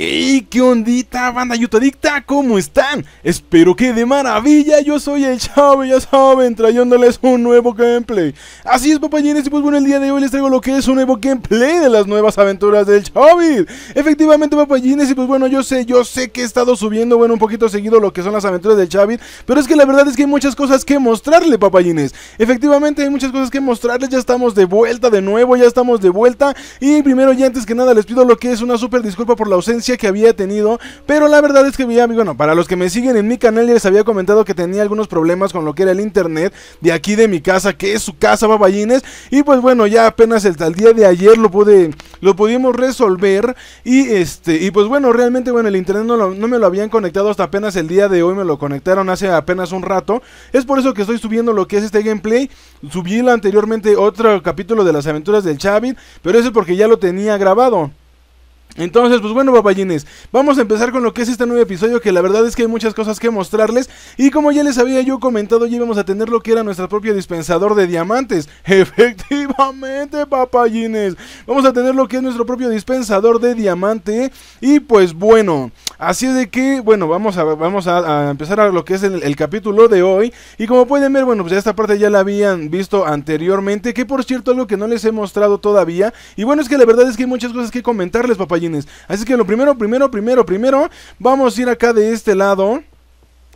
¡Ey! ¿Qué ondita, banda Dicta, ¿Cómo están? Espero que de maravilla, yo soy el Chavo, ya saben, trayéndoles un nuevo gameplay Así es, papayines, y pues bueno, el día de hoy les traigo lo que es un nuevo gameplay de las nuevas aventuras del Chávez Efectivamente, papayines, y pues bueno, yo sé, yo sé que he estado subiendo, bueno, un poquito seguido lo que son las aventuras del Chávez Pero es que la verdad es que hay muchas cosas que mostrarle, papayines Efectivamente, hay muchas cosas que mostrarles, ya estamos de vuelta de nuevo, ya estamos de vuelta Y primero, y antes que nada, les pido lo que es una super disculpa por la ausencia que había tenido, pero la verdad es que bueno, para los que me siguen en mi canal ya les había comentado que tenía algunos problemas con lo que era el internet de aquí de mi casa, que es su casa baballines, y pues bueno, ya apenas el, el día de ayer lo pude, lo pudimos resolver, y este, y pues bueno, realmente, bueno, el internet no, no me lo habían conectado hasta apenas el día de hoy, me lo conectaron hace apenas un rato, es por eso que estoy subiendo lo que es este gameplay, subí anteriormente otro capítulo de las aventuras del Chavit, pero eso es porque ya lo tenía grabado. Entonces, pues bueno, papayines, vamos a empezar con lo que es este nuevo episodio, que la verdad es que hay muchas cosas que mostrarles. Y como ya les había yo comentado, ya a tener lo que era nuestro propio dispensador de diamantes. Efectivamente, papayines, vamos a tener lo que es nuestro propio dispensador de diamante. Y pues bueno, Así de que, bueno, vamos a, vamos a, empezar a lo que es el, capítulo de hoy. Y como pueden ver, bueno, pues esta parte ya la habían visto anteriormente. Que por cierto, algo que no les he mostrado todavía. Y bueno, es que la verdad es que hay muchas cosas que comentarles, papayines. Así que lo primero, primero, primero, primero, vamos a ir acá de este lado.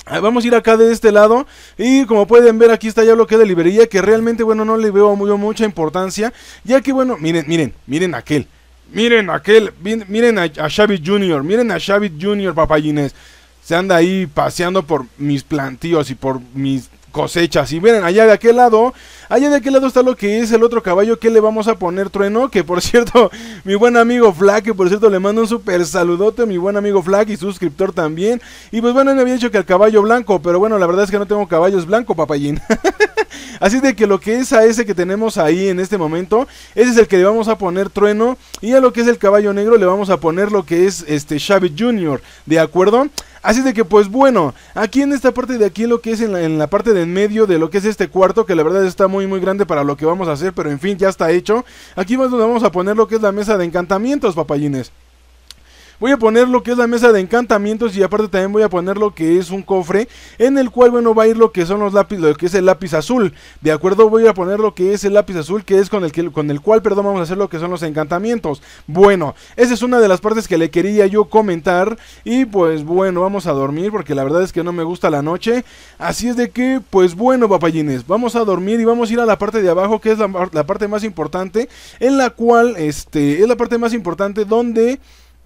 Ah, vamos a ir acá de este lado y como pueden ver aquí está ya lo que de librería que realmente bueno no le veo muy, mucha importancia ya que bueno miren miren miren aquel miren aquel, miren a, Xavi Jr., miren a Xavi Junior, papayines. Se anda ahí paseando por mis plantíos y por mis cosechas. Y miren, allá de aquel lado, allá de aquel lado está lo que es el otro caballo que le vamos a poner trueno. Que por cierto, mi buen amigo Flack, que por cierto le mando un super saludote, mi buen amigo Flack y suscriptor también. Y pues bueno, me había dicho que el caballo blanco, pero bueno, la verdad es que no tengo caballos blanco, papayín. Así de que lo que es a ese que tenemos ahí en este momento, ese es el que le vamos a poner trueno. Y a lo que es el caballo negro le vamos a poner lo que es este Xavi Junior, ¿de acuerdo? Así de que pues bueno, aquí en esta parte de aquí, lo que es en la, parte de en medio de lo que es este cuarto, que la verdad está muy muy grande para lo que vamos a hacer, pero en fin, ya está hecho. Aquí donde vamos a poner lo que es la mesa de encantamientos, papayines. Voy a poner lo que es la mesa de encantamientos y aparte también voy a poner lo que es un cofre en el cual, bueno, va a ir lo que son los lápices, lo que es el lápiz azul. De acuerdo, voy a poner lo que es el lápiz azul, que es con el, con el cual, perdón, vamos a hacer lo que son los encantamientos. Bueno, esa es una de las partes que le quería yo comentar y pues bueno, vamos a dormir porque la verdad es que no me gusta la noche. Así es de que, pues bueno, papayines, vamos a dormir y vamos a ir a la parte de abajo que es la parte más importante, en la cual, este, es la parte más importante donde...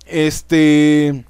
Este.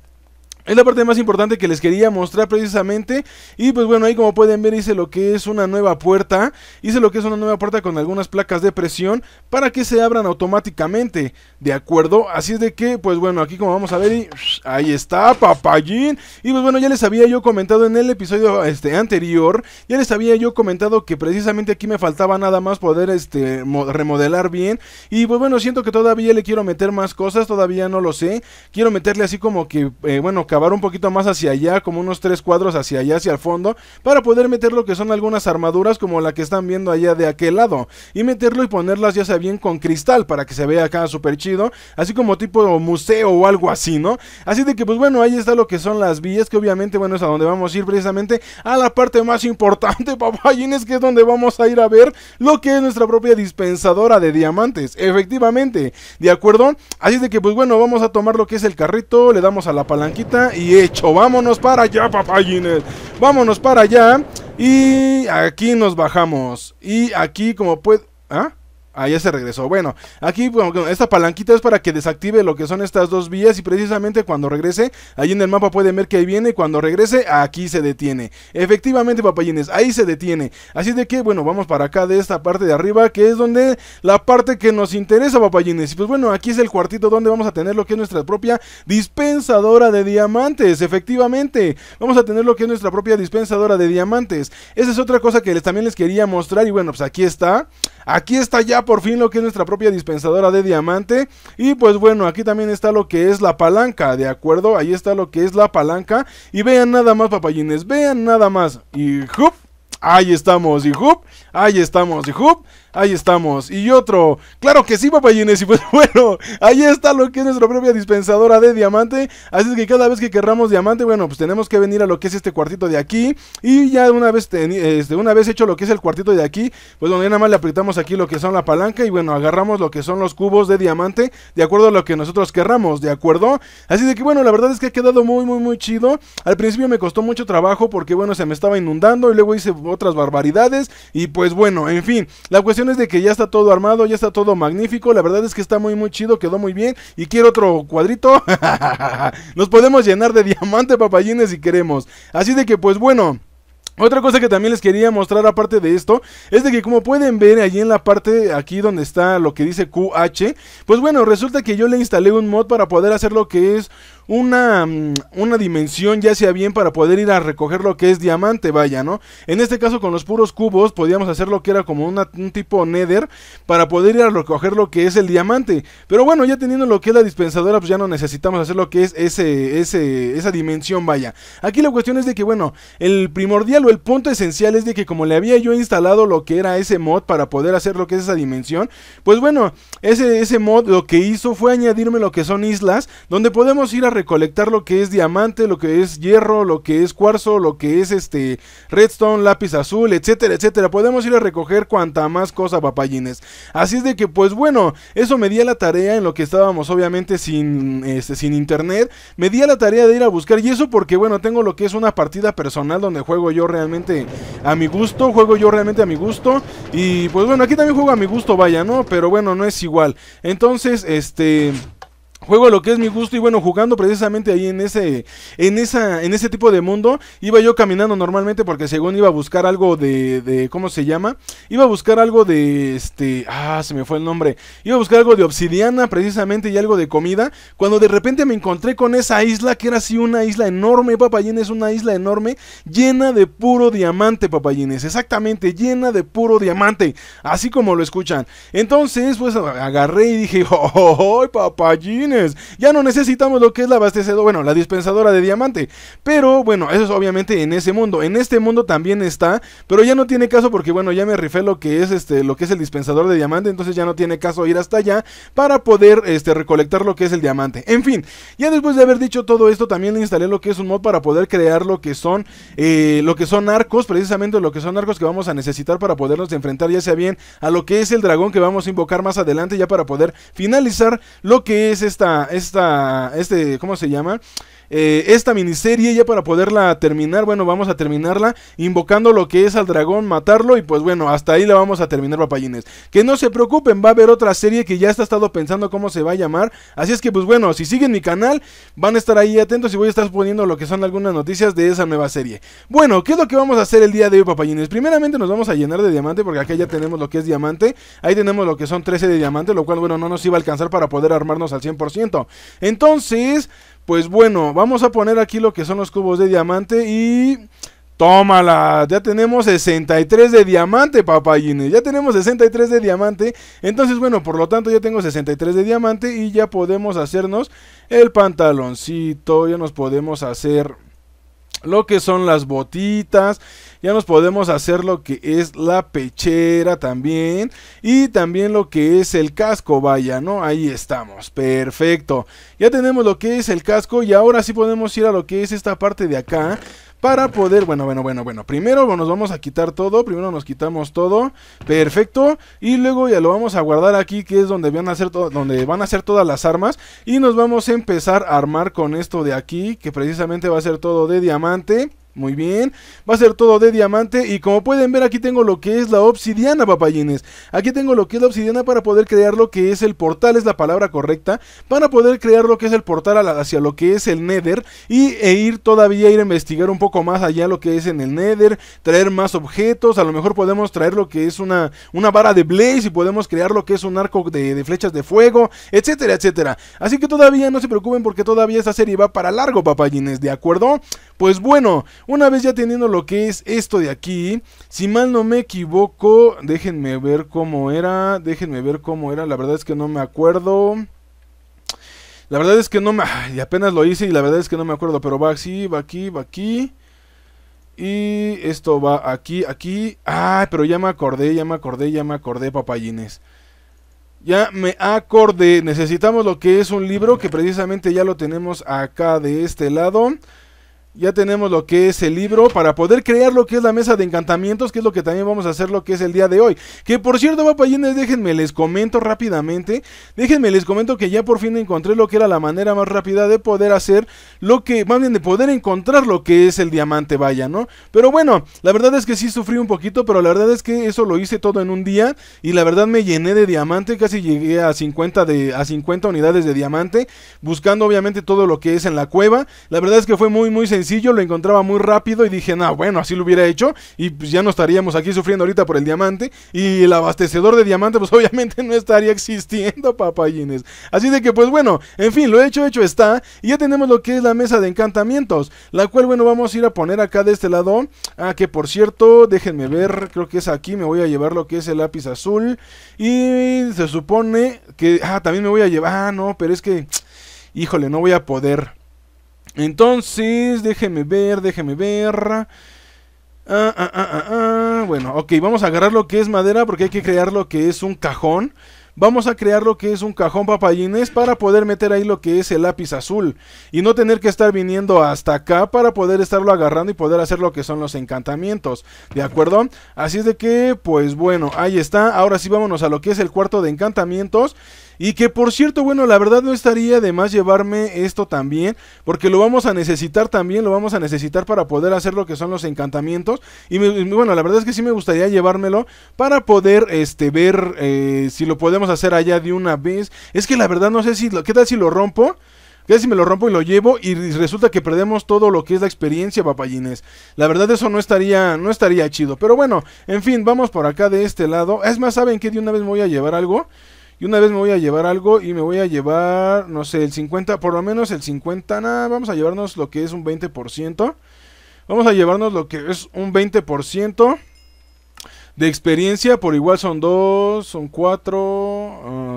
Es la parte más importante que les quería mostrar precisamente. Y pues bueno, ahí como pueden ver hice lo que es una nueva puerta. Hice lo que es una nueva puerta con algunas placas de presión para que se abran automáticamente. ¿De acuerdo? Así es de que, pues bueno, aquí como vamos a ver, ahí está, papayín. Y pues bueno, ya les había yo comentado en el episodio este, anterior, ya les había yo comentado que precisamente aquí me faltaba nada más poder este, remodelar bien. Y pues bueno, siento que todavía le quiero meter más cosas, todavía no lo sé. Quiero meterle así como que, eh, Bueno, bueno, un poquito más hacia allá, como unos tres cuadros hacia allá, hacia el fondo, para poder meter lo que son algunas armaduras como la que están viendo allá de aquel lado, y meterlo y ponerlas ya sea bien con cristal para que se vea acá súper chido, así como tipo museo o algo así, ¿no? Así de que pues bueno, ahí está lo que son las vías, que obviamente bueno es a donde vamos a ir precisamente a la parte más importante, papá, es que es donde vamos a ir a ver lo que es nuestra propia dispensadora de diamantes, efectivamente, ¿de acuerdo? Así de que pues bueno, vamos a tomar lo que es el carrito, le damos a la palanquita, y hecho. Vámonos para allá, papá papayines. Vámonos para allá. Y aquí nos bajamos. Y aquí, como puede. ¿Ah? Ahí se regresó. Bueno, aquí esta palanquita es para que desactive lo que son estas dos vías y precisamente cuando regrese, ahí en el mapa pueden ver que ahí viene y cuando regrese, aquí se detiene. Efectivamente, papayines, ahí se detiene. Así de que, bueno, vamos para acá de esta parte de arriba, que es donde la parte que nos interesa, papayines. Y pues bueno, aquí es el cuartito donde vamos a tener lo que es nuestra propia dispensadora de diamantes. Efectivamente, vamos a tener lo que es nuestra propia dispensadora de diamantes. Esa es otra cosa que les, también les quería mostrar y bueno, pues aquí está. Aquí está ya por fin lo que es nuestra propia dispensadora de diamante. Y pues bueno, aquí también está lo que es la palanca, ¿de acuerdo? Ahí está lo que es la palanca. Y vean nada más, papayines, vean nada más. Y ¡hup! Ahí estamos, y ¡hup! ahí estamos. Y Hub, ahí estamos. Y otro, claro que sí, papayines. Y pues bueno, ahí está lo que es nuestra propia dispensadora de diamante. Así es que cada vez que querramos diamante, bueno, pues tenemos que venir a lo que es este cuartito de aquí. Y ya una vez, este, una vez hecho lo que es el cuartito de aquí, pues donde nada más le apretamos aquí lo que son la palanca. Y bueno, agarramos lo que son los cubos de diamante, de acuerdo a lo que nosotros querramos, ¿de acuerdo? Así de que bueno, la verdad es que ha quedado muy, muy, muy chido. Al principio me costó mucho trabajo porque bueno, se me estaba inundando y luego hice otras barbaridades. Y pues pues bueno, en fin, la cuestión es de que ya está todo armado, ya está todo magnífico, la verdad es que está muy muy chido, quedó muy bien y quiero otro cuadrito. Nos podemos llenar de diamante papayines si queremos. Así de que pues bueno, otra cosa que también les quería mostrar aparte de esto es de que como pueden ver allí en la parte aquí donde está lo que dice QH, pues bueno, resulta que yo le instalé un mod para poder hacer lo que es una, mm, una dimensión ya sea bien para poder ir a recoger lo que es diamante, vaya, ¿no? En este caso con los puros cubos podíamos hacer lo que era como un tipo nether para poder ir a recoger lo que es el diamante. Pero bueno, ya teniendo lo que es la dispensadora, pues ya no necesitamos hacer lo que es ese, ese, esa dimensión, vaya. Aquí la cuestión es de que, bueno, el primordial o el punto esencial es de que como le había yo instalado lo que era ese mod para poder hacer lo que es esa dimensión, pues bueno, ese, ese mod lo que hizo fue añadirme lo que son islas, donde podemos ir a recolectar lo que es diamante, lo que es hierro, lo que es cuarzo, lo que es este redstone, lápiz azul, etcétera, etcétera. Podemos ir a recoger cuanta más cosa, papayines. Así es de que, pues bueno, eso me di a la tarea en lo que estábamos, obviamente, sin, este, sin internet. Me di a la tarea de ir a buscar, y eso porque, bueno, tengo lo que es una partida personal donde juego yo realmente a mi gusto, juego yo realmente a mi gusto. Y pues bueno, aquí también juego a mi gusto, vaya, ¿no? Pero bueno, no es igual. Entonces, este juego a lo que es mi gusto y bueno, jugando precisamente ahí en ese en esa en ese tipo de mundo, iba yo caminando normalmente porque según iba a buscar algo de, ¿cómo se llama? Iba a buscar algo de este, ah, se me fue el nombre. Iba a buscar algo de obsidiana precisamente y algo de comida, cuando de repente me encontré con esa isla que era así una isla enorme, papayines, una isla enorme llena de puro diamante, papayines, exactamente, llena de puro diamante, así como lo escuchan. Entonces, pues agarré y dije, "Oh, papayines ya no necesitamos lo que es la abastecedora, bueno, la dispensadora de diamante. Pero bueno, eso es obviamente en ese mundo. En este mundo también está, pero ya no tiene caso porque bueno, ya me rifé lo que es este lo que es el dispensador de diamante, entonces ya no tiene caso ir hasta allá para poder este recolectar lo que es el diamante. En fin, ya después de haber dicho todo esto, también le instalé lo que es un mod para poder crear lo que son lo que son arcos, precisamente lo que son arcos que vamos a necesitar para podernos enfrentar ya sea bien a lo que es el dragón que vamos a invocar más adelante ya para poder finalizar lo que es esta esta, este, ¿cómo se llama? Eh, esta miniserie ya para poderla terminar, bueno, vamos a terminarla invocando lo que es al dragón, matarlo y pues bueno, hasta ahí la vamos a terminar papayines. Que no se preocupen, va a haber otra serie que ya está estado pensando cómo se va a llamar, así es que pues bueno, si siguen mi canal, van a estar ahí atentos y voy a estar poniendo lo que son algunas noticias de esa nueva serie. Bueno, ¿qué es lo que vamos a hacer el día de hoy papayines? Primeramente nos vamos a llenar de diamante porque acá ya tenemos lo que es diamante, ahí tenemos lo que son 13 de diamante, lo cual bueno, no nos iba a alcanzar para poder armarnos al 100%. Entonces, pues bueno, vamos a poner aquí lo que son los cubos de diamante y... Tómala, ya tenemos 63 de diamante, papayines. Ya tenemos 63 de diamante. Entonces, bueno, por lo tanto, ya tengo 63 de diamante y ya podemos hacernos el pantaloncito. Ya nos podemos hacer lo que son las botitas. Ya nos podemos hacer lo que es la pechera también. Y también lo que es el casco, vaya, ¿no? Ahí estamos. Perfecto. Ya tenemos lo que es el casco y ahora sí podemos ir a lo que es esta parte de acá para poder, bueno, bueno, bueno, bueno, primero nos vamos a quitar todo, primero nos quitamos todo, perfecto, y luego ya lo vamos a guardar aquí que es donde van a hacer, donde van a hacer todas las armas y nos vamos a empezar a armar con esto de aquí que precisamente va a ser todo de diamante. Muy bien, va a ser todo de diamante y como pueden ver aquí tengo lo que es la obsidiana papayines Aquí tengo lo que es la obsidiana para poder crear lo que es el portal, es la palabra correcta Para poder crear lo que es el portal hacia lo que es el nether Y e ir todavía ir a investigar un poco más allá lo que es en el nether Traer más objetos, a lo mejor podemos traer lo que es una, una vara de blaze Y podemos crear lo que es un arco de, de flechas de fuego, etcétera, etcétera Así que todavía no se preocupen porque todavía esta serie va para largo papayines, ¿de acuerdo? Pues bueno... Una vez ya teniendo lo que es esto de aquí, si mal no me equivoco, déjenme ver cómo era, déjenme ver cómo era, la verdad es que no me acuerdo. La verdad es que no me... Ay, apenas lo hice y la verdad es que no me acuerdo, pero va así, va aquí, va aquí. Y esto va aquí, aquí. Ah, pero ya me acordé, ya me acordé, ya me acordé, papayines. Ya me acordé. Necesitamos lo que es un libro que precisamente ya lo tenemos acá de este lado ya tenemos lo que es el libro para poder crear lo que es la mesa de encantamientos, que es lo que también vamos a hacer lo que es el día de hoy. Que por cierto, papayines, déjenme les comento rápidamente, déjenme les comento que ya por fin encontré lo que era la manera más rápida de poder hacer lo que, más bien de poder encontrar lo que es el diamante, vaya, ¿no? Pero bueno, la verdad es que sí sufrí un poquito, pero la verdad es que eso lo hice todo en un día y la verdad me llené de diamante, casi llegué a 50 de a 50 unidades de diamante, buscando obviamente todo lo que es en la cueva. La verdad es que fue muy muy sencillo lo encontraba muy rápido y dije, no, bueno, así lo hubiera hecho y pues ya no estaríamos aquí sufriendo ahorita por el diamante y el abastecedor de diamantes, pues obviamente no estaría existiendo, papayines. Así de que pues bueno, en fin, lo hecho hecho está y ya tenemos lo que es la mesa de encantamientos, la cual bueno, vamos a ir a poner acá de este lado, ah, que por cierto, déjenme ver, creo que es aquí, me voy a llevar lo que es el lápiz azul y se supone que, ah, también me voy a llevar, ah, no, pero es que, híjole, no voy a poder. Entonces, déjeme ver, déjeme ver. Ah ah, ah, ah, ah, bueno, ok, vamos a agarrar lo que es madera porque hay que crear lo que es un cajón. Vamos a crear lo que es un cajón papayines para poder meter ahí lo que es el lápiz azul. Y no tener que estar viniendo hasta acá para poder estarlo agarrando y poder hacer lo que son los encantamientos. ¿De acuerdo? Así es de que, pues bueno, ahí está. Ahora sí vámonos a lo que es el cuarto de encantamientos. Y que por cierto, bueno, la verdad no estaría de más llevarme esto también, porque lo vamos a necesitar también, lo vamos a necesitar para poder hacer lo que son los encantamientos. Y bueno, la verdad es que sí me gustaría llevármelo para poder este, ver eh, si lo podemos hacer allá de una vez. Es que la verdad no sé si, lo, ¿qué tal si lo rompo? tal si me lo rompo y lo llevo y resulta que perdemos todo lo que es la experiencia, papayines. La verdad eso no estaría, no estaría chido. Pero bueno, en fin, vamos por acá de este lado. Es más, ¿saben que de una vez me voy a llevar algo? Y una vez me voy a llevar algo y me voy a llevar, no sé, el 50, por lo menos el 50, nada, vamos a llevarnos lo que es un 20%. Vamos a llevarnos lo que es un 20% de experiencia, por igual son 2, son 4,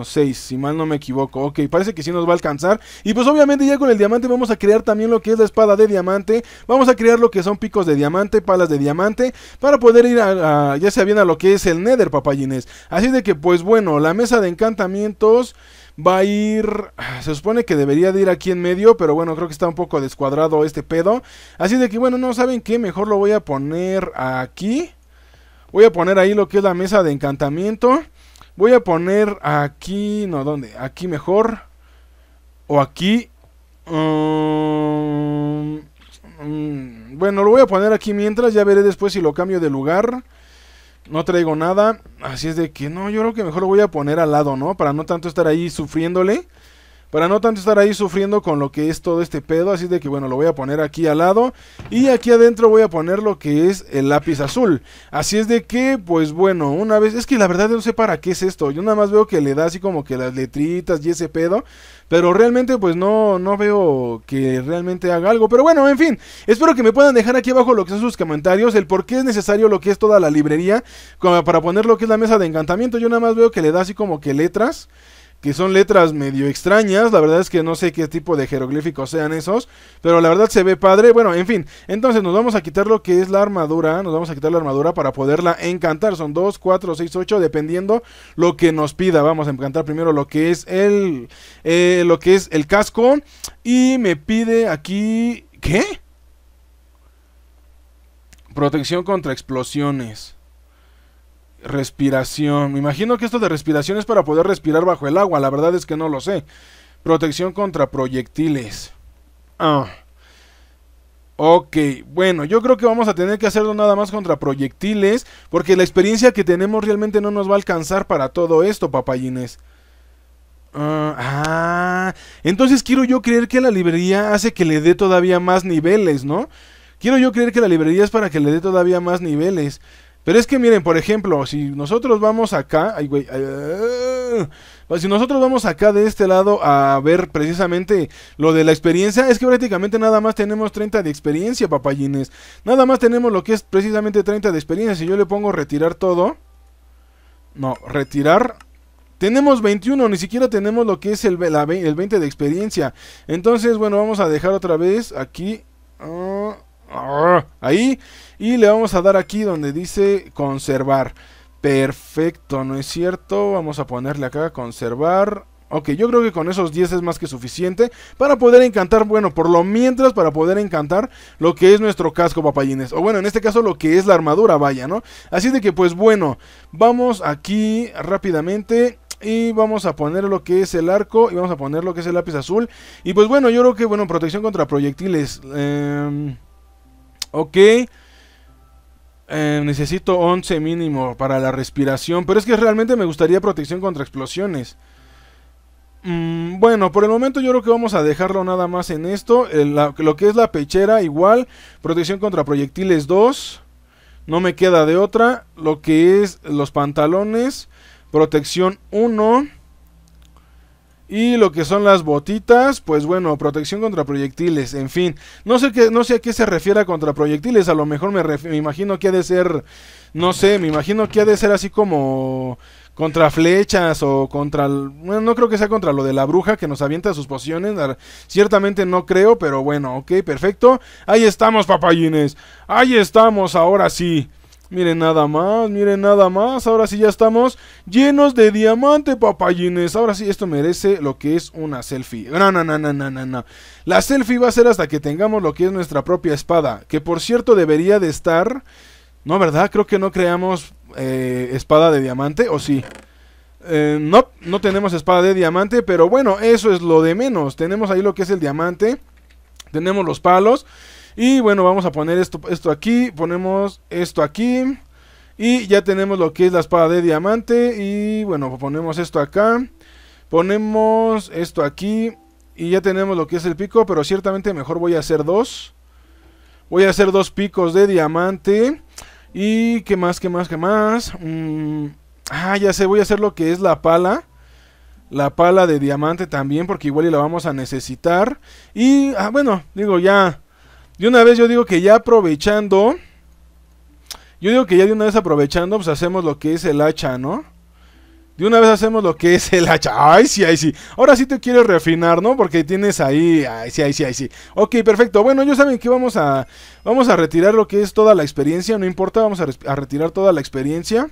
6, ah, si mal no me equivoco. Ok, parece que sí nos va a alcanzar. Y pues obviamente ya con el diamante vamos a crear también lo que es la espada de diamante. Vamos a crear lo que son picos de diamante, palas de diamante, para poder ir a, ya sea bien a lo que es el nether, papayines. Así de que pues bueno, la mesa de encantamientos va a ir... Ah, se supone que debería de ir aquí en medio, pero bueno, creo que está un poco descuadrado este pedo. Así de que bueno, no saben qué, mejor lo voy a poner aquí. Voy a poner ahí lo que es la mesa de encantamiento. Voy a poner aquí, no, ¿dónde? Aquí mejor. O aquí. Um, mm, bueno, lo voy a poner aquí mientras. Ya veré después si lo cambio de lugar. No traigo nada. Así es de que no, yo creo que mejor lo voy a poner al lado, ¿no? Para no tanto estar ahí sufriéndole para no tanto estar ahí sufriendo con lo que es todo este pedo. Así de que bueno, lo voy a poner aquí al lado. Y aquí adentro voy a poner lo que es el lápiz azul. Así es de que, pues bueno, una vez... Es que la verdad no sé para qué es esto. Yo nada más veo que le da así como que las letritas y ese pedo. Pero realmente pues no, no veo que realmente haga algo. Pero bueno, en fin. Espero que me puedan dejar aquí abajo lo que son sus comentarios. El por qué es necesario lo que es toda la librería. Como para poner lo que es la mesa de encantamiento. Yo nada más veo que le da así como que letras que son letras medio extrañas. La verdad es que no sé qué tipo de jeroglíficos sean esos, pero la verdad se ve padre. Bueno, en fin, entonces nos vamos a quitar lo que es la armadura. Nos vamos a quitar la armadura para poderla encantar. Son 2, 4, 6, 8, dependiendo lo que nos pida. Vamos a encantar primero lo que es el, eh, lo que es el casco. Y me pide aquí... ¿Qué? Protección contra explosiones. Respiración. Me imagino que esto de respiración es para poder respirar bajo el agua. La verdad es que no lo sé. Protección contra proyectiles. Ah. Ok, bueno, yo creo que vamos a tener que hacerlo nada más contra proyectiles, porque la experiencia que tenemos realmente no nos va a alcanzar para todo esto, papayines. Ah, ah, entonces quiero yo creer que la librería hace que le dé todavía más niveles, ¿no? Quiero yo creer que la librería es para que le dé todavía más niveles. Pero es que miren, por ejemplo, si nosotros vamos acá, ay, güey, ah, si nosotros vamos acá de este lado a ver precisamente lo de la experiencia, es que prácticamente nada más tenemos 30 de experiencia, papayines. Nada más tenemos lo que es precisamente 30 de experiencia. Si yo le pongo retirar todo, no, retirar tenemos 21, ni siquiera tenemos lo que es el, 20 de experiencia. Entonces, bueno, vamos a dejar otra vez aquí. Ah, Ahí. Y le vamos a dar aquí donde dice conservar. Perfecto, ¿no es cierto? Vamos a ponerle acá conservar. Ok, yo creo que con esos 10 es más que suficiente para poder encantar, bueno, por lo mientras para poder encantar lo que es nuestro casco papayines. O bueno, en este caso lo que es la armadura, vaya, ¿no? Así de que pues bueno, vamos aquí rápidamente y vamos a poner lo que es el arco y vamos a poner lo que es el lápiz azul. Y pues bueno, yo creo que, bueno, protección contra proyectiles. Eh... Ok. Eh, necesito 11 mínimo para la respiración. Pero es que realmente me gustaría protección contra explosiones. Mm, bueno, por el momento yo creo que vamos a dejarlo nada más en esto. Eh, lo que es la pechera igual. Protección contra proyectiles 2. No me queda de otra. Lo que es los pantalones. Protección 1. Y lo que son las botitas, pues bueno, protección contra proyectiles, en fin. No sé, qué, no sé a qué se refiere contra proyectiles, a lo mejor me, me imagino que ha de ser, no sé, me imagino que ha de ser así como contra flechas o contra... no creo que sea contra lo de la bruja que nos avienta sus pociones. Ciertamente no creo, pero bueno, ok, perfecto. Ahí estamos, papayines. Ahí estamos, ahora sí. Miren nada más, miren nada más. Ahora sí ya estamos llenos de diamante, papayines. Ahora sí, esto merece lo que es una selfie. No, no, no, no, no, no, no. La selfie va a ser hasta que tengamos lo que es nuestra propia espada. Que por cierto debería de estar... No, ¿verdad? Creo que no creamos eh, espada de diamante, ¿o sí? Eh, no, no tenemos espada de diamante, pero bueno, eso es lo de menos. Tenemos ahí lo que es el diamante. Tenemos los palos. Y bueno, vamos a poner esto, esto aquí, ponemos esto aquí. Y ya tenemos lo que es la espada de diamante. Y bueno, ponemos esto acá. Ponemos esto aquí. Y ya tenemos lo que es el pico. Pero ciertamente mejor voy a hacer dos. Voy a hacer dos picos de diamante. Y qué más, qué más, qué más. Mm, ah, ya sé, voy a hacer lo que es la pala. La pala de diamante también. Porque igual y la vamos a necesitar. Y ah, bueno, digo ya. De una vez yo digo que ya aprovechando. Yo digo que ya de una vez aprovechando, pues hacemos lo que es el hacha, ¿no? De una vez hacemos lo que es el hacha. Ay, sí, ay, sí. Ahora sí te quieres refinar, ¿no? Porque tienes ahí. Ay, sí, ay, sí, ay, sí. Ok, perfecto. Bueno, ya saben que vamos a. Vamos a retirar lo que es toda la experiencia. No importa, vamos a retirar toda la experiencia.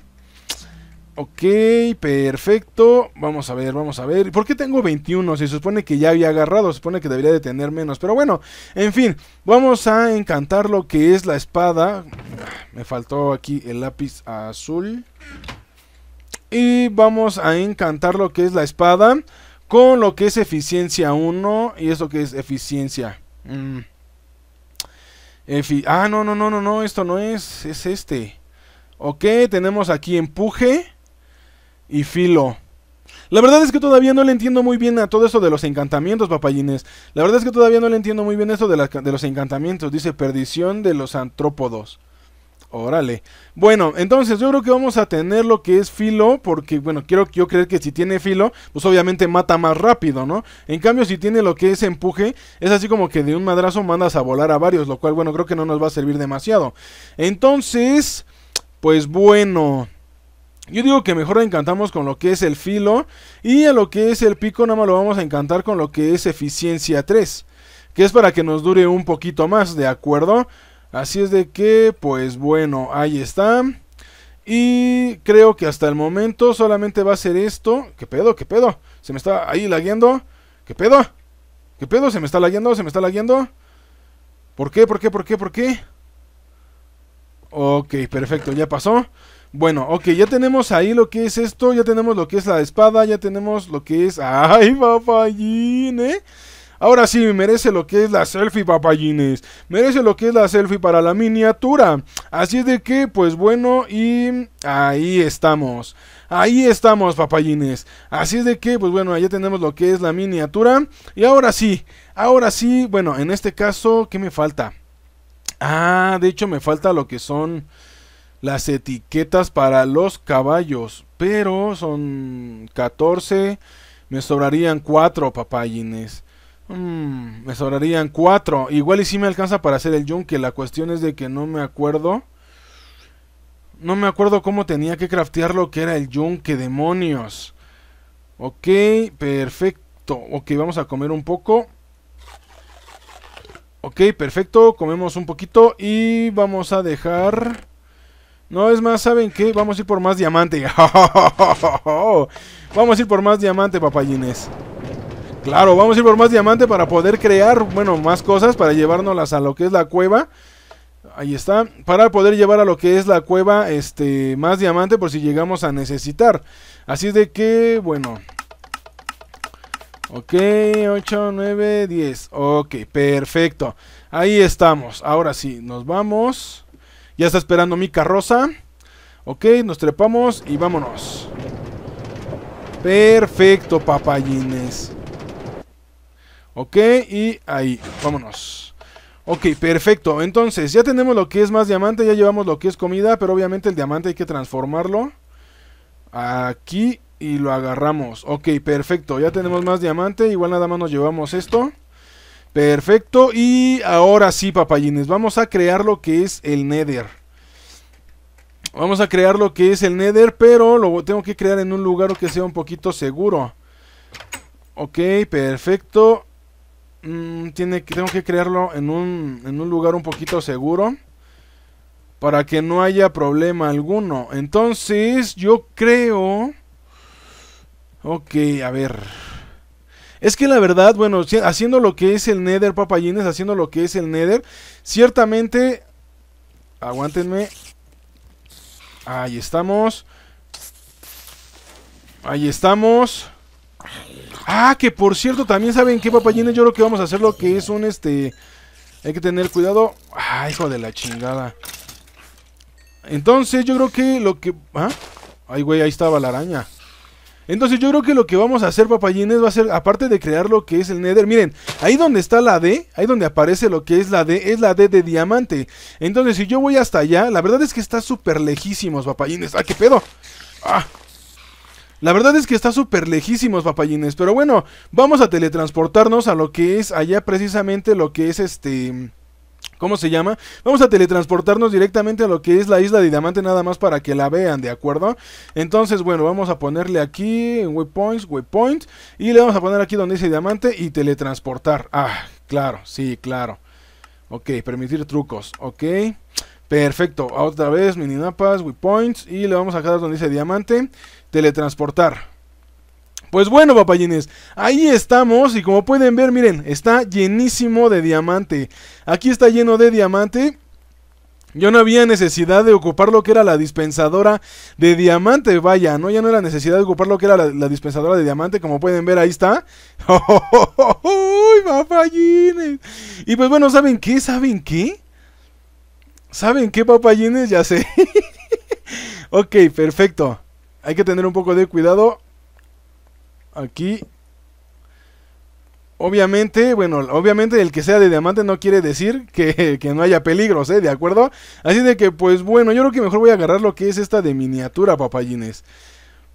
Ok, perfecto. Vamos a ver, vamos a ver. ¿Por qué tengo 21? Si se supone que ya había agarrado, se supone que debería de tener menos. Pero bueno, en fin, vamos a encantar lo que es la espada. Me faltó aquí el lápiz azul. Y vamos a encantar lo que es la espada con lo que es eficiencia 1 y esto que es eficiencia. Mm. ah, no, no, no, no, no, esto no es, es este. Ok, tenemos aquí empuje y Filo. La verdad es que todavía no le entiendo muy bien a todo eso de los encantamientos, papayines. La verdad es que todavía no le entiendo muy bien eso de, de los encantamientos. Dice perdición de los antrópodos. Órale. Bueno, entonces yo creo que vamos a tener lo que es filo, porque bueno, quiero yo creer que si tiene filo, pues obviamente mata más rápido, ¿no? En cambio, si tiene lo que es empuje, es así como que de un madrazo mandas a volar a varios, lo cual bueno, creo que no nos va a servir demasiado. Entonces, pues bueno, yo digo que mejor encantamos con lo que es el filo y a lo que es el pico nada más lo vamos a encantar con lo que es eficiencia 3, que es para que nos dure un poquito más, ¿de acuerdo? Así es de que, pues bueno, ahí está. Y creo que hasta el momento solamente va a ser esto. ¿Qué pedo? ¿Qué pedo? Se me está ahí laguiendo. ¿Qué pedo? ¿Qué pedo? ¿Se me está laguiendo? ¿Se me está laguiendo? ¿Por qué? ¿Por qué? ¿Por qué? ¿Por qué? Ok, perfecto, ya pasó. Bueno, ok, ya tenemos ahí lo que es esto, ya tenemos lo que es la espada, ya tenemos lo que es... ¡Ay, papayín, eh! Ahora sí, merece lo que es la selfie, papayines. Merece lo que es la selfie para la miniatura. Así es de que, pues bueno, y ahí estamos. Ahí estamos, papayines. Así es de que, pues bueno, ya tenemos lo que es la miniatura. Y ahora sí, ahora sí, bueno, en este caso, ¿qué me falta? Ah, de hecho me falta lo que son las etiquetas para los caballos, pero son 14. Me sobrarían 4 papayines. Mm, me sobrarían 4. Igual y si me alcanza para hacer el yunque. La cuestión es de que no me acuerdo. No me acuerdo cómo tenía que craftear lo que era el yunque, demonios. Ok, perfecto. Ok, vamos a comer un poco. Ok, perfecto. Comemos un poquito y vamos a dejar no, es más, ¿saben qué? Vamos a ir por más diamante. vamos a ir por más diamante, papayines. Claro, vamos a ir por más diamante para poder crear, bueno, más cosas para llevárnoslas a lo que es la cueva. Ahí está. Para poder llevar a lo que es la cueva, este, más diamante por si llegamos a necesitar. Así de que, bueno. Ok, 8, 9, 10. Ok, perfecto. Ahí estamos. Ahora sí, nos vamos. Ya está esperando mi carroza. Ok, nos trepamos y vámonos. Perfecto, papayines. Ok, y ahí, vámonos. Ok, perfecto. Entonces, ya tenemos lo que es más diamante, ya llevamos lo que es comida, pero obviamente el diamante hay que transformarlo. Aquí y lo agarramos. Ok, perfecto. Ya tenemos más diamante, igual nada más nos llevamos esto. Perfecto, y ahora sí, papayines, vamos a crear lo que es el Nether. Vamos a crear lo que es el Nether, pero lo tengo que crear en un lugar que sea un poquito seguro. Ok, perfecto. Mm, tiene tengo que crearlo en un lugar un poquito seguro. Para que no haya problema alguno. Entonces, yo creo... Ok, a ver. Es que la verdad, bueno, haciendo lo que es el Nether, papayines, haciendo lo que es el Nether, ciertamente, aguántenme, ahí estamos, ahí estamos, ah, que por cierto, también saben que papayines, yo creo que vamos a hacer lo que es un, este, hay que tener cuidado, ah, hijo de la chingada, entonces yo creo que lo que, ah, ay güey, ahí estaba la araña, entonces yo creo que lo que vamos a hacer, papayines, va a ser, aparte de crear lo que es el Nether, miren, ahí donde está la D, ahí donde aparece lo que es la D, es la D de diamante. Entonces si yo voy hasta allá, la verdad es que está súper lejísimos, papayines. ¡Ah, qué pedo! ¡Ah! La verdad es que está súper lejísimos, papayines. Pero bueno, vamos a teletransportarnos a lo que es allá precisamente lo que es este... ¿Cómo se llama? Vamos a teletransportarnos directamente a lo que es la isla de diamante nada más para que la vean, ¿de acuerdo? Entonces, bueno, vamos a ponerle aquí en waypoints, waypoints, y le vamos a poner aquí donde dice diamante y teletransportar. Ah, claro, sí, claro. Ok, permitir trucos, ok. Perfecto, otra vez mapas, waypoints y le vamos a quedar donde dice diamante, teletransportar. Pues bueno, papayines, ahí estamos y como pueden ver, miren, está llenísimo de diamante. Aquí está lleno de diamante. Yo no había necesidad de ocupar lo que era la dispensadora de diamante, vaya, ¿no? Ya no era necesidad de ocupar lo que era la, dispensadora de diamante, como pueden ver, ahí está. ¡Uy, papayines! Y pues bueno, ¿saben qué? ¿Saben qué? ¿Saben qué, papayines? Ya sé. ok, perfecto. Hay que tener un poco de cuidado aquí. Obviamente, bueno, obviamente el que sea de diamante no quiere decir que, no haya peligros, ¿eh? ¿De acuerdo? Así de que, pues bueno, yo creo que mejor voy a agarrar lo que es esta de miniatura, papayines.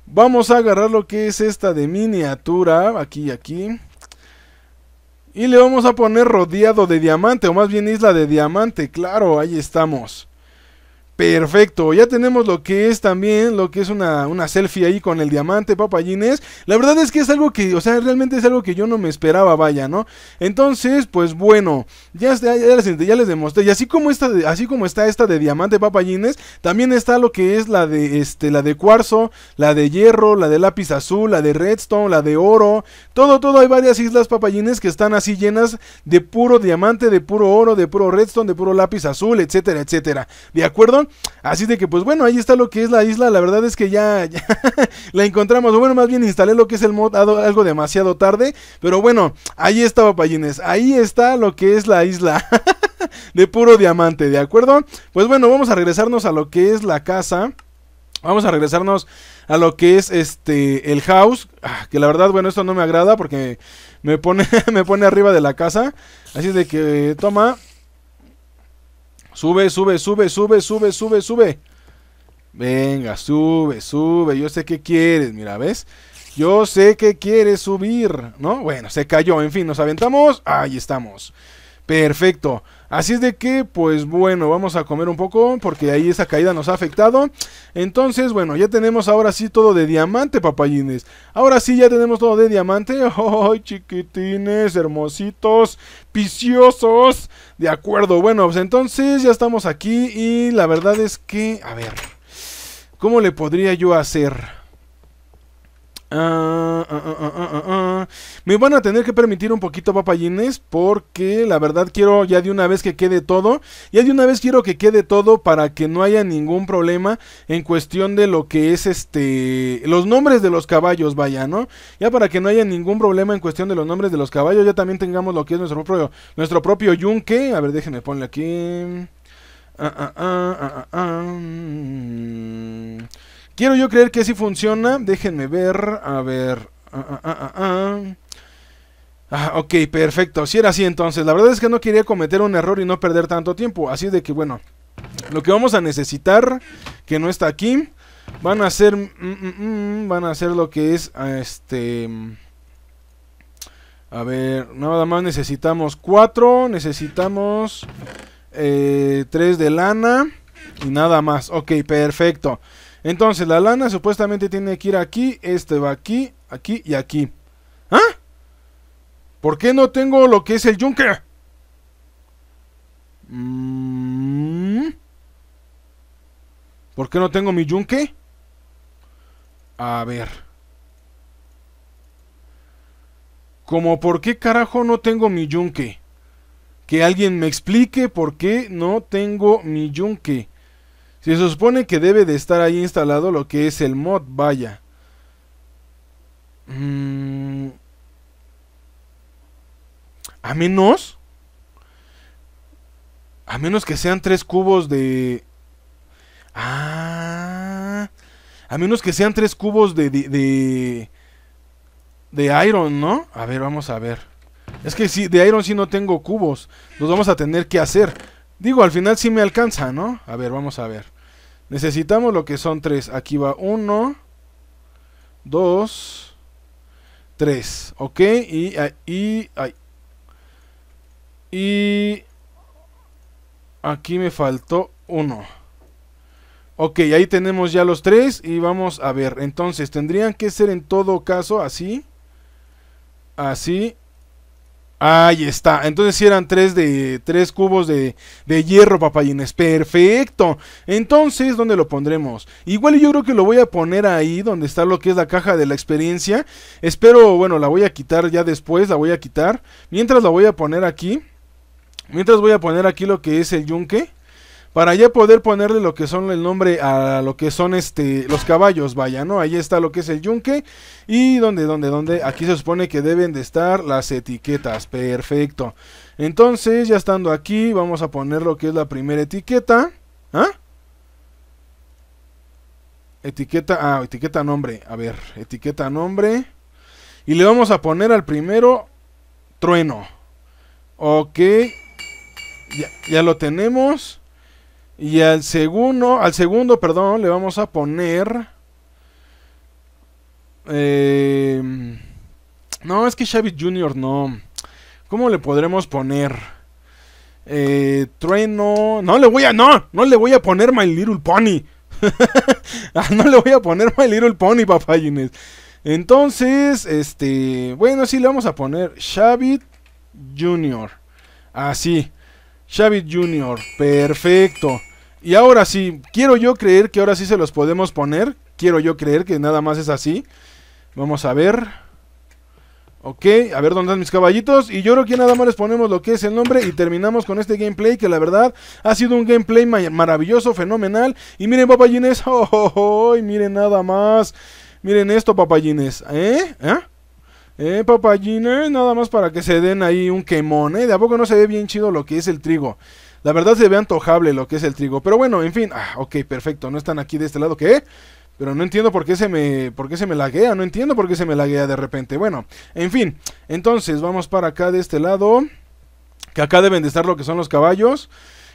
Vamos a agarrar lo que es esta de miniatura, aquí, aquí. Y le vamos a poner rodeado de diamante, o más bien isla de diamante, claro, ahí estamos. Perfecto, ya tenemos lo que es también, lo que es una, selfie ahí con el diamante, papayines. La verdad es que es algo que, o sea, realmente es algo que yo no me esperaba, vaya, ¿no? Entonces, pues bueno, ya, ya, les, ya les, demostré. Y así como, esta así como está esta de diamante, papayines, también está lo que es la de, este, la de cuarzo, la de hierro, la de lápiz azul, la de redstone, la de oro. Todo, todo, hay varias islas, papayines, que están así llenas de puro diamante, de puro oro, de puro redstone, de puro lápiz azul, etcétera, etcétera. ¿De acuerdo? Así de que, pues bueno, ahí está lo que es la isla. La verdad es que ya, la encontramos. O bueno, más bien instalé lo que es el mod algo demasiado tarde. Pero bueno, ahí está, papayines. Ahí está lo que es la isla de puro diamante, ¿de acuerdo? Pues bueno, vamos a regresarnos a lo que es la casa. Vamos a regresarnos a lo que es este el house. Ah, que la verdad, bueno, esto no me agrada porque me pone, me pone arriba de la casa. Así de que toma, Sube, sube, sube, sube, sube, sube, sube. Venga, sube, sube. Yo sé que quieres, mira, ¿ves? Yo sé que quieres subir, ¿no? Bueno, se cayó, en fin, nos aventamos. Ahí estamos. Perfecto. Así es de que, pues bueno, vamos a comer un poco porque ahí esa caída nos ha afectado. Entonces, bueno, ya tenemos ahora sí todo de diamante, papayines. Ahora sí ya tenemos todo de diamante. oh, chiquitines, hermositos, piciosos. De acuerdo, bueno, pues entonces ya estamos aquí y la verdad es que, a ver, ¿cómo le podría yo hacer? Ah, ah, ah, Me van a tener que permitir un poquito papayines porque la verdad quiero ya de una vez que quede todo. Ya de una vez quiero que quede todo para que no haya ningún problema en cuestión de lo que es este... Los nombres de los caballos, vaya, ¿no? Ya para que no haya ningún problema en cuestión de los nombres de los caballos. Ya también tengamos lo que es nuestro propio, nuestro propio yunque. A ver, déjenme ponerle aquí. ah, ah, ah, ah. Mm. Quiero yo creer que así funciona. Déjenme ver. A ver. Ah, ah, ah, ah, ok, perfecto. Si era así entonces. La verdad es que no quería cometer un error y no perder tanto tiempo. Así de que bueno. Lo que vamos a necesitar, que no está aquí, van a hacer... van a hacer lo que es... Este... A ver, nada más necesitamos Cuatro, necesitamos 3 de lana y nada más. Ok, perfecto. Entonces, la lana supuestamente tiene que ir aquí, este va aquí, aquí y aquí. ¿Ah? ¿Por qué no tengo lo que es el yunque? Mm. ¿Por qué no tengo mi yunque? A ver. Como por qué carajo no tengo mi yunque. Que alguien me explique por qué no tengo mi yunque se supone que debe de estar ahí instalado lo que es el mod, vaya. Mm. A menos... A menos que sean tres cubos de... Ah, a menos que sean tres cubos de... de, de, iron, ¿no? A ver, vamos a ver. Es que si de iron sí no tengo cubos. Los vamos a tener que hacer. Digo, al final sí me alcanza, ¿no? A ver, vamos a ver. Necesitamos lo que son tres. Aquí va uno, dos, tres. Ok, y, ahí y aquí me faltó uno. Ok, ahí tenemos ya los tres y vamos a ver. Entonces, tendrían que ser en todo caso así. Así Ahí está. Entonces si eran tres de tres cubos de, de hierro, papayines. Perfecto. Entonces, ¿dónde lo pondremos? Igual yo creo que lo voy a poner ahí, donde está lo que es la caja de la experiencia. Espero, bueno, la voy a quitar ya después, la voy a quitar. Mientras la voy a poner aquí. Mientras voy a poner aquí lo que es el yunque para ya poder ponerle lo que son el nombre a lo que son este los caballos, vaya, ¿no? Ahí está lo que es el yunque y donde donde donde aquí se supone que deben de estar las etiquetas. Perfecto. Entonces, ya estando aquí, vamos a poner lo que es la primera etiqueta, ¿ah? Etiqueta, ah, etiqueta nombre, a ver, etiqueta nombre y le vamos a poner al primero trueno. Ok. Ya, ya lo tenemos. Y al segundo, al segundo, perdón, le vamos a poner... Eh, no, es que Xavi Jr. no. ¿Cómo le podremos poner? Eh, trueno. No le voy a. No, no le voy a poner My Little Pony. Ah, no le voy a poner My Little Pony, papayines. Entonces, este. Bueno, sí, le vamos a poner Xavi Jr. Así. Xavi Jr., perfecto. Y ahora sí, quiero yo creer que ahora sí se los podemos poner. Quiero yo creer que nada más es así. Vamos a ver. Ok, a ver dónde están mis caballitos. Y yo creo que nada más les ponemos lo que es el nombre. Y terminamos con este gameplay. Que la verdad ha sido un gameplay maravilloso, fenomenal. Y miren, papayines. Oh, oh, oh, miren nada más. Miren esto, papayines. ¿Eh? ¿Eh? Eh, nada más para que se den ahí un quemón, ¿eh? De a poco no se ve bien chido lo que es el trigo. La verdad se ve antojable lo que es el trigo. Pero bueno, en fin. Ah, ok, perfecto. No están aquí de este lado. ¿Qué? Pero no entiendo por qué se me. por qué se me laguea. No entiendo por qué se me laguea de repente. Bueno, en fin. Entonces, vamos para acá de este lado. Que acá deben de estar lo que son los caballos.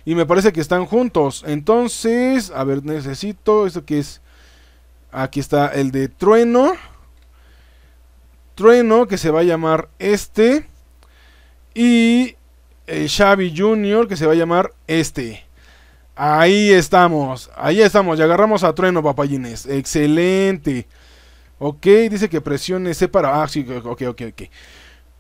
Y me parece que están juntos. Entonces. A ver, necesito. ¿Esto que es? Aquí está el de trueno. Trueno, que se va a llamar este. Y el Xavi Junior, que se va a llamar este. Ahí estamos, ahí estamos, ya agarramos a Trueno, papayines. Excelente. Ok, dice que presione C para... Ah, sí, ok, ok, ok.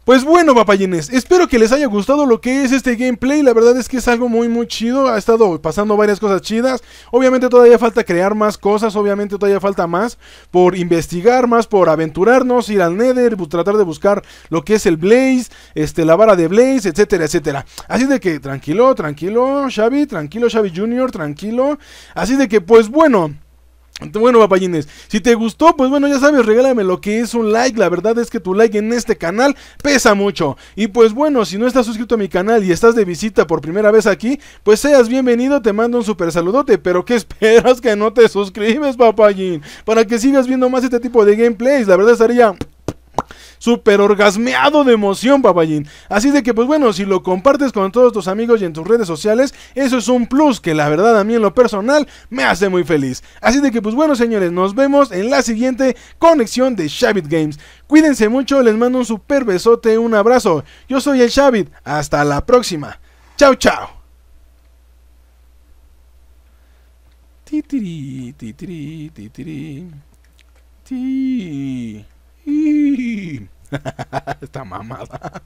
Pues bueno, papayines, espero que les haya gustado lo que es este gameplay. La verdad es que es algo muy, muy chido. Ha estado pasando varias cosas chidas. Obviamente todavía falta crear más cosas. Obviamente todavía falta más por investigar, más por aventurarnos, ir al Nether, tratar de buscar lo que es el Blaze, este, la vara de Blaze, etcétera, etcétera. Así de que tranquilo, tranquilo, Xavi, tranquilo, Xavi Junior, tranquilo. Así de que, pues bueno. Bueno, papayines, si te gustó, pues bueno, ya sabes, regálame lo que es un like. La verdad es que tu like en este canal pesa mucho. Y pues bueno, si no estás suscrito a mi canal y estás de visita por primera vez aquí, pues seas bienvenido, te mando un super saludote. Pero ¿qué esperas que no te suscribes, papayín? Para que sigas viendo más este tipo de gameplays, la verdad estaría súper orgasmeado de emoción, papayín. Así de que, pues bueno, si lo compartes con todos tus amigos y en tus redes sociales, eso es un plus que la verdad a mí en lo personal me hace muy feliz. Así de que, pues bueno, señores, nos vemos en la siguiente conexión de Shabit Games. Cuídense mucho, les mando un super besote, un abrazo. Yo soy el Shabit, hasta la próxima. Chao, chao. ti, ti, ti. Está mamada.